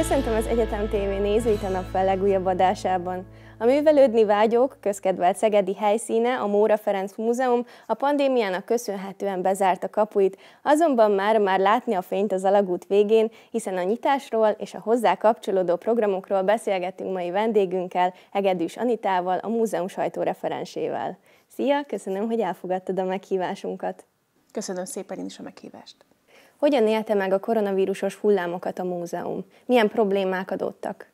Köszöntöm az Egyetem TV nézőit a nap legújabb adásában. A művelődni vágyók közkedvelt szegedi helyszíne, a Móra Ferenc Múzeum a pandémiának köszönhetően bezárta kapuit, azonban már már látni a fényt az alagút végén, hiszen a nyitásról és a hozzá kapcsolódó programokról beszélgetünk mai vendégünkkel, Hegedűs Anitával, a múzeum sajtóreferensével. Szia, köszönöm, hogy elfogadtad a meghívásunkat. Köszönöm szépen én is a meghívást. Hogyan élte meg a koronavírusos hullámokat a múzeum? Milyen problémák adottak?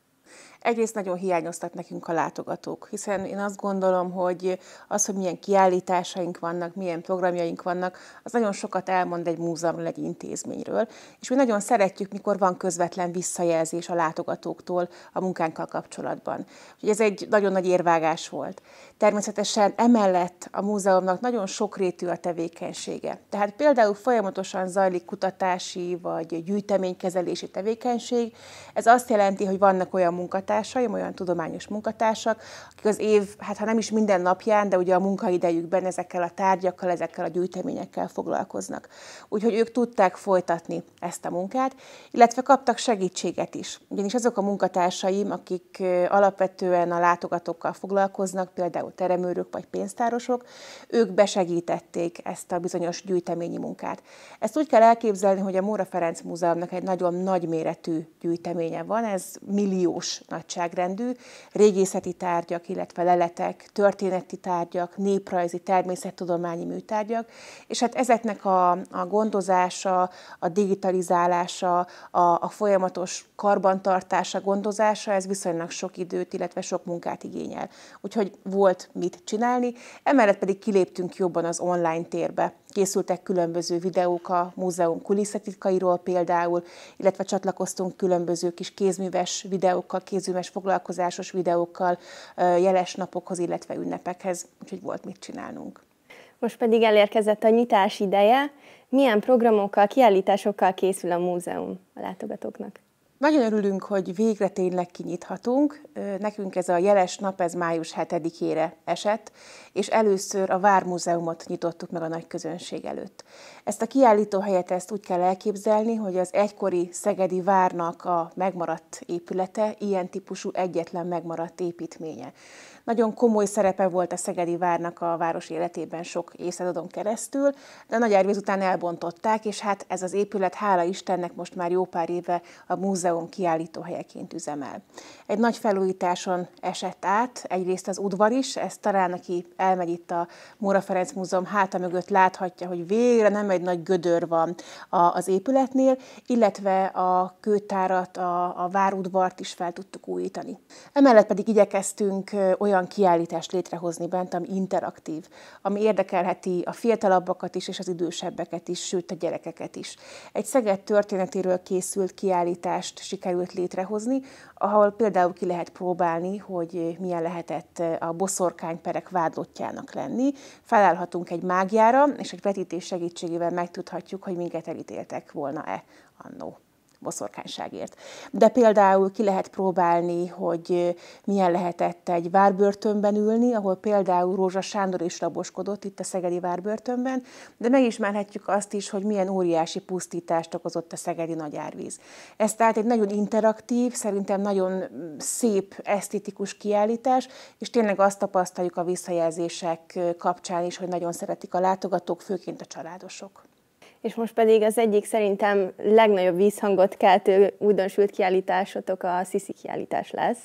egyrészt nagyon hiányoztat nekünk a látogatók, hiszen én azt gondolom, hogy az, hogy milyen kiállításaink vannak, milyen programjaink vannak, az nagyon sokat elmond egy múzeumról, egy intézményről, és mi nagyon szeretjük, mikor van közvetlen visszajelzés a látogatóktól a munkánkkal kapcsolatban. Úgyhogy ez egy nagyon nagy érvágás volt. Természetesen emellett a múzeumnak nagyon sokrétű a tevékenysége. Tehát például folyamatosan zajlik kutatási vagy gyűjteménykezelési tevékenység. Ez azt jelenti, hogy vannak olyan munkatársak, munkatársaim, olyan tudományos munkatársak, akik az év, hát ha nem is minden napján, de ugye a munkaidejükben ezekkel a tárgyakkal, ezekkel a gyűjteményekkel foglalkoznak. Úgyhogy ők tudták folytatni ezt a munkát, illetve kaptak segítséget is. Ugyanis azok a munkatársaim, akik alapvetően a látogatókkal foglalkoznak, például teremőrök vagy pénztárosok, ők besegítették ezt a bizonyos gyűjteményi munkát. Ezt úgy kell elképzelni, hogy a Móra Ferenc Múzeumnak egy nagyon nagyméretű gyűjteménye van, ez milliós nagyságrendű, régészeti tárgyak, illetve leletek, történeti tárgyak, néprajzi, természettudományi műtárgyak, és hát ezeknek a, a gondozása, a digitalizálása, a, a folyamatos karbantartása, gondozása, ez viszonylag sok időt, illetve sok munkát igényel. Úgyhogy volt mit csinálni, emellett pedig kiléptünk jobban az online térbe. Készültek különböző videók a múzeum kulisszatitkairól például, illetve csatlakoztunk különböző kis kézműves videókkal, kézműves foglalkozásos videókkal, jeles napokhoz, illetve ünnepekhez, úgyhogy volt mit csinálnunk. Most pedig elérkezett a nyitás ideje. Milyen programokkal, kiállításokkal készül a múzeum a látogatóknak? Nagyon örülünk, hogy végre tényleg kinyithatunk. Nekünk ez a jeles nap, ez május 7-ére esett, és először a Vármúzeumot nyitottuk meg a nagy közönség előtt. Ezt a kiállító helyet ezt úgy kell elképzelni, hogy az egykori Szegedi Várnak a megmaradt épülete, ilyen típusú egyetlen megmaradt építménye. Nagyon komoly szerepe volt a Szegedi Várnak a város életében sok évszázadon keresztül, de a nagy árvíz után elbontották, és hát ez az épület, hála Istennek, most már jó pár éve a múzeum helyeként üzemel. Egy nagy felújításon esett át, egyrészt az udvar is, ezt talán aki elmegy itt a Móra Ferenc Múzeum háta mögött láthatja, hogy végre nem egy nagy gödör van az épületnél, illetve a kőtárat, a, a várudvart is fel tudtuk újítani. Emellett pedig igyekeztünk olyan olyan kiállítást létrehozni bent, ami interaktív, ami érdekelheti a fiatalabbakat is, és az idősebbeket is, sőt a gyerekeket is. Egy Szeged történetéről készült kiállítást sikerült létrehozni, ahol például ki lehet próbálni, hogy milyen lehetett a boszorkányperek vádlottjának lenni. Felállhatunk egy mágiára, és egy vetítés segítségével megtudhatjuk, hogy minket elítéltek volna-e annó boszorkányságért. De például ki lehet próbálni, hogy milyen lehetett egy várbörtönben ülni, ahol például Rózsa Sándor is raboskodott itt a Szegedi várbörtönben, de megismerhetjük azt is, hogy milyen óriási pusztítást okozott a Szegedi nagyárvíz. Ez tehát egy nagyon interaktív, szerintem nagyon szép, esztétikus kiállítás, és tényleg azt tapasztaljuk a visszajelzések kapcsán is, hogy nagyon szeretik a látogatók, főként a családosok és most pedig az egyik szerintem legnagyobb vízhangot keltő újdonsült kiállításotok a Sziszi kiállítás lesz.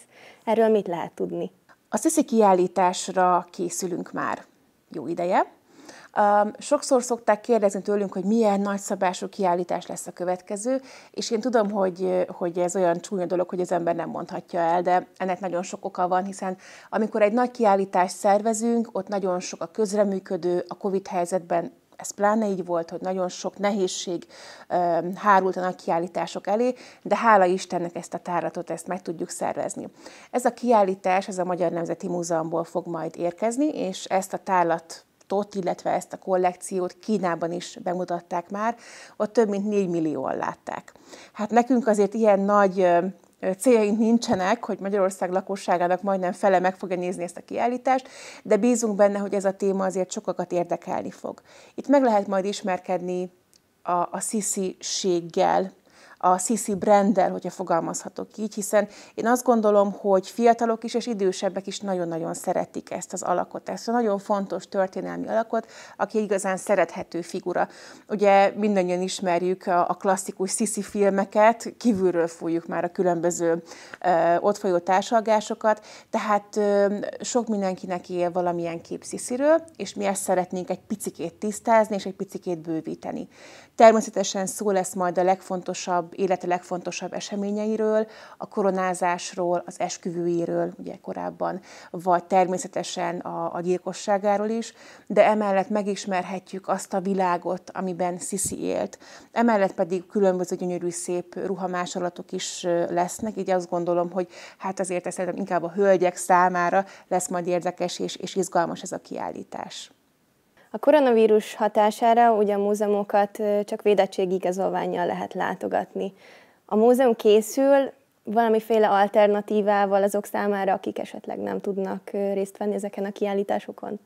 Erről mit lehet tudni? A Sziszi kiállításra készülünk már jó ideje. Sokszor szokták kérdezni tőlünk, hogy milyen nagyszabású kiállítás lesz a következő, és én tudom, hogy, hogy ez olyan csúnya dolog, hogy az ember nem mondhatja el, de ennek nagyon sok oka van, hiszen amikor egy nagy kiállítást szervezünk, ott nagyon sok a közreműködő, a COVID helyzetben ez pláne így volt, hogy nagyon sok nehézség hárult a nagy kiállítások elé, de hála Istennek ezt a táratot, ezt meg tudjuk szervezni. Ez a kiállítás, ez a Magyar Nemzeti Múzeumból fog majd érkezni, és ezt a tárlat ott, illetve ezt a kollekciót Kínában is bemutatták már, ott több mint 4 millióan látták. Hát nekünk azért ilyen nagy céljaink nincsenek, hogy Magyarország lakosságának majdnem fele meg fogja nézni ezt a kiállítást, de bízunk benne, hogy ez a téma azért sokakat érdekelni fog. Itt meg lehet majd ismerkedni a, a szisziséggel, a CC brandel, hogyha fogalmazhatok így, hiszen én azt gondolom, hogy fiatalok is és idősebbek is nagyon-nagyon szeretik ezt az alakot, ezt a nagyon fontos történelmi alakot, aki igazán szerethető figura. Ugye mindannyian ismerjük a klasszikus CC filmeket, kívülről fújjuk már a különböző ö, ott folyó társalgásokat, tehát ö, sok mindenkinek él valamilyen kép Sisiről, és mi ezt szeretnénk egy picikét tisztázni és egy picikét bővíteni. Természetesen szó lesz majd a legfontosabb, élete legfontosabb eseményeiről, a koronázásról, az esküvőjéről, ugye korábban, vagy természetesen a, a gyilkosságáról is, de emellett megismerhetjük azt a világot, amiben Sisi élt. Emellett pedig különböző gyönyörű szép ruhamásolatok is lesznek, így azt gondolom, hogy hát azért ez inkább a hölgyek számára lesz majd érdekes és, és izgalmas ez a kiállítás. A koronavírus hatására ugye a múzeumokat csak védettségi igazolványjal lehet látogatni. A múzeum készül valamiféle alternatívával azok számára, akik esetleg nem tudnak részt venni ezeken a kiállításokon?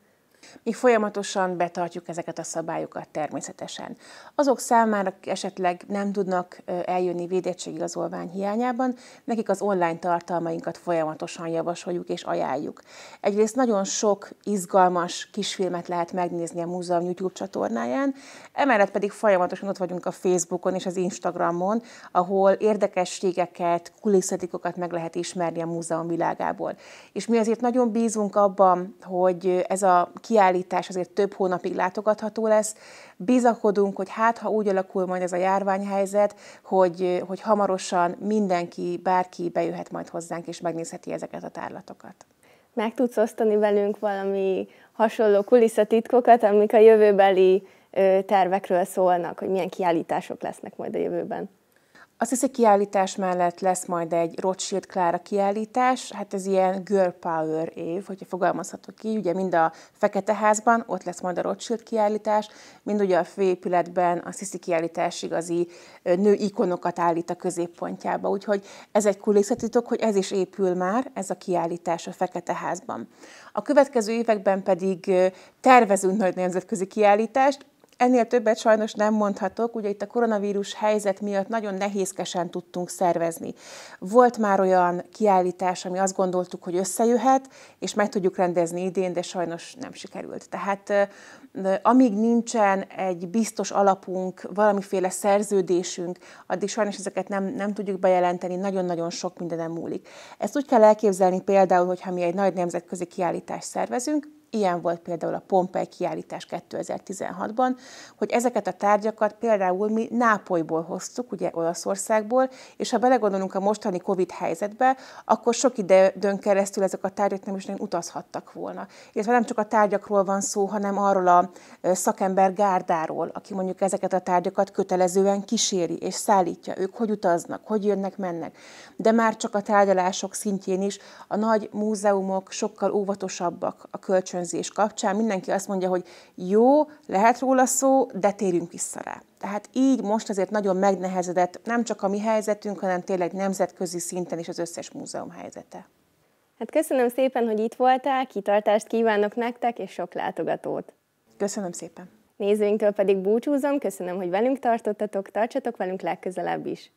Mi folyamatosan betartjuk ezeket a szabályokat természetesen. Azok számára, akik esetleg nem tudnak eljönni védettségigazolvány hiányában, nekik az online tartalmainkat folyamatosan javasoljuk és ajánljuk. Egyrészt nagyon sok izgalmas kisfilmet lehet megnézni a múzeum YouTube csatornáján, emellett pedig folyamatosan ott vagyunk a Facebookon és az Instagramon, ahol érdekességeket, kulisszatikokat meg lehet ismerni a múzeum világából. És mi azért nagyon bízunk abban, hogy ez a ki kiállítás azért több hónapig látogatható lesz. Bizakodunk, hogy hát, ha úgy alakul majd ez a járványhelyzet, hogy, hogy hamarosan mindenki, bárki bejöhet majd hozzánk, és megnézheti ezeket a tárlatokat. Meg tudsz osztani velünk valami hasonló kulisszatitkokat, amik a jövőbeli tervekről szólnak, hogy milyen kiállítások lesznek majd a jövőben? Azt hiszem, kiállítás mellett lesz majd egy Rothschild Klára kiállítás, hát ez ilyen girl power év, hogyha fogalmazhatok ki, ugye mind a Fekete Házban, ott lesz majd a Rothschild kiállítás, mind ugye a főépületben a Sziszi kiállítás igazi nő ikonokat állít a középpontjába, úgyhogy ez egy kulisszatitok, hogy ez is épül már, ez a kiállítás a Fekete Házban. A következő években pedig tervezünk nagy nemzetközi kiállítást, Ennél többet sajnos nem mondhatok, ugye itt a koronavírus helyzet miatt nagyon nehézkesen tudtunk szervezni. Volt már olyan kiállítás, ami azt gondoltuk, hogy összejöhet, és meg tudjuk rendezni idén, de sajnos nem sikerült. Tehát amíg nincsen egy biztos alapunk, valamiféle szerződésünk, addig sajnos ezeket nem, nem tudjuk bejelenteni, nagyon-nagyon sok mindenem múlik. Ezt úgy kell elképzelni például, hogyha mi egy nagy nemzetközi kiállítást szervezünk, Ilyen volt például a Pompei kiállítás 2016-ban, hogy ezeket a tárgyakat például mi Nápolyból hoztuk, ugye Olaszországból, és ha belegondolunk a mostani COVID helyzetbe, akkor sok időn keresztül ezek a tárgyak nem is nagyon utazhattak volna. Illetve nem csak a tárgyakról van szó, hanem arról a szakember gárdáról, aki mondjuk ezeket a tárgyakat kötelezően kíséri és szállítja. Ők hogy utaznak, hogy jönnek, mennek. De már csak a tárgyalások szintjén is a nagy múzeumok sokkal óvatosabbak a kölcsön ösztönzés kapcsán mindenki azt mondja, hogy jó, lehet róla szó, de térjünk vissza rá. Tehát így most azért nagyon megnehezedett nem csak a mi helyzetünk, hanem tényleg nemzetközi szinten is az összes múzeum helyzete. Hát köszönöm szépen, hogy itt voltál, kitartást kívánok nektek, és sok látogatót. Köszönöm szépen. Nézőinktől pedig búcsúzom, köszönöm, hogy velünk tartottatok, tartsatok velünk legközelebb is.